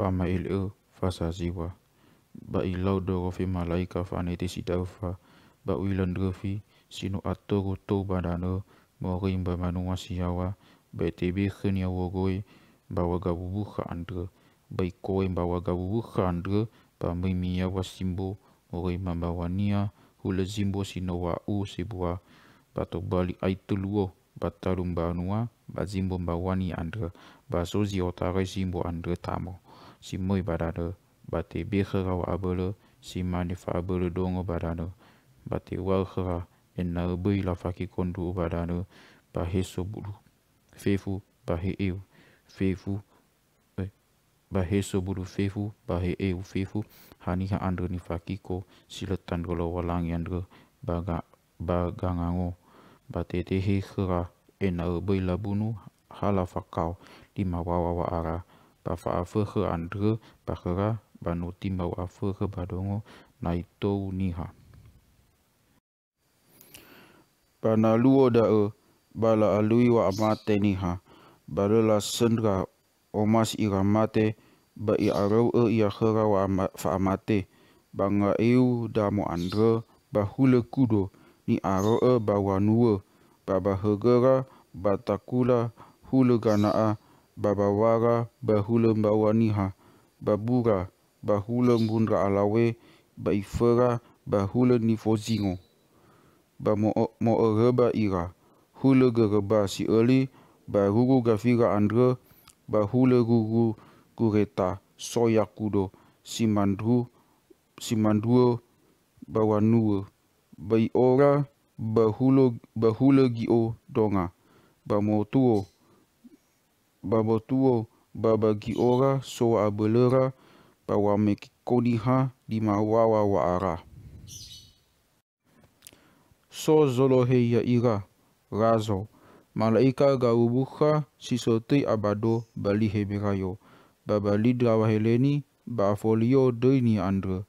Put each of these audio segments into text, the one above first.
fa ma il u fa sa ziwa ba i lau do fi ma lai ka fa ne ti fa ba u lan do fi si no atto go to ba da no mo ri ba ma no si ya wa ba te bi khin ya wo go i ba wa ga bu bu kha an do ba i ko i ba wa ga bu bu kha an do ba mi mi ya wa sim bo mo ri ma ba wa ni ya hu le sim bo si no wa u si bo ba to ba li ai tu lu o ba ta lu ba no wa ba sim bo ba wa ni an do ba so zi o ta ga sim bo an do ta mo si mui barado bati bikhra wa abulu si manifa abulu dongo barado bati walkhra enna bui la faki kondu barado he sobulu fefu he eu fefu eh, he sobulu fefu he eu fefu hani ha andre ni fakiko siletan golo walang yandre baga bagangango batete he khra ena bai labunu hala fakau lima wawa wa ara Bafa afe he andre, bahara, banuti mau afe he badongo, Naito niha. Banaluo da'e, bala alui wa amate niha, barela sendra, omas iramate, Ba arau e ia hera wa fa amate, banga eu damo andre, bahule kudo, ni aro e bawa nuwe, babahegera, batakula, ganaa babawara bahulum bawaniha, babura bahulum bundra alawe, baifera bahulum nifozingo. Ba mo'ereba ira, hula gereba si early, ba ruru gafira andre, ba hula ruru gureta soyakudo si mandru, si manduo bawanuo. Ba ora, ba hula, ba hula gio donga, ba motuo, baba tuo baba giora soa abelera bawa mek mekikoniha di mawawa wa ara. So zolohe ya ira, razo, malaika gaubuha sisote abado balihe birayo, baba lidra waheleni baafolio doini andre.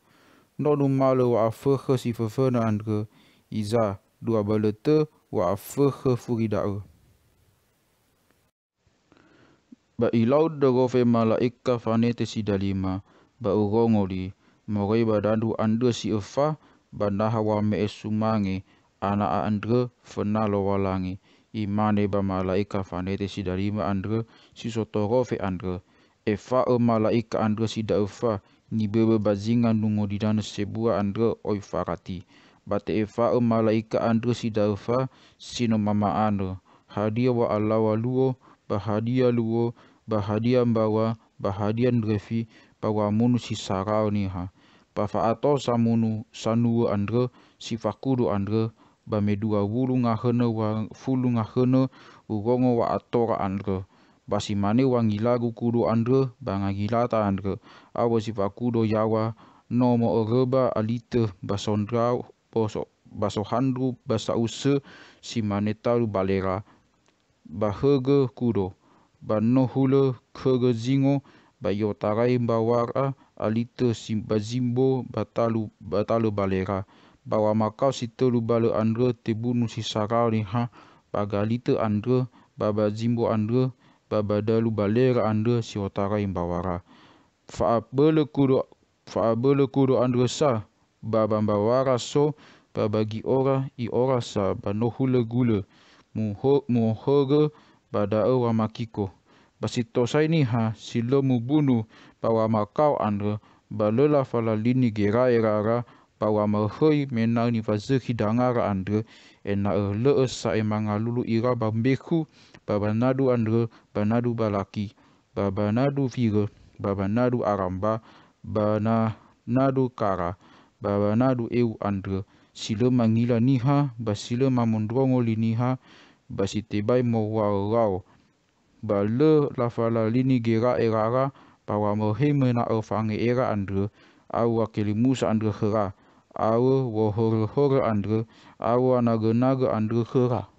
Nonu malo wa afeha sifafena andre, iza dua balete wa afeha furidara. E. ba ilau dogo fe malaika fanete si dalima ba urongoli mogai badandu ande si ufa banda hawa me esumange ana a andre fena lo walangi imane ba malaika fanete si dalima andre si sotoro fe andre e fa o malaika andre si da ufa ni bebe bazingan nungo di dan sebuah andre oi farati bate e fa o malaika andre si da ufa sino mama ano hadia wa allah waluo luo, ba hadia luo bahadia bawa bahadian refi bawa munu si sarau ni ha pafa ato samunu sanu andre si fakudu andre ba medua wulu ngahene wa fulung fulu ngahene ugongo wa atora andre ba si mane wa ngila gukudu andre ba ngila andre awo si fakudo yawa no mo ogeba alite ba sondra poso ba basohandu basause si mane taru balera bahege kudo banohulo kegezingo bayo tarai mbawara alito sim bazimbo batalu batalu balera bawa makau sitolu balu andre tebunu si sarau ha bagalito andre baba zimbo andre baba dalu balera andre si otarai mbawara fa bele kudu fa bele kudu andre sa baba mbawara so babagi ora i ora sa banohulo gule muho muhoga pada awa makiko. Basito sai ni ha silo mubunu, bunu bawa makau anre balela fala lini gera era ra bawa mahoi menau ni fazu hidanga ra anre ena ele sa emanga lulu ira bambeku babanadu anre nadu balaki babanadu fira babanadu aramba bana nadu kara babanadu eu anre silo mangila ni ha basilo mamundrongo lini ha basite bai mawarau. Ba le lafala lini gira erara para mohe mena o fange era andre au akili musa andre hera. Awa wohoro hora andre awa naga naga andre hera.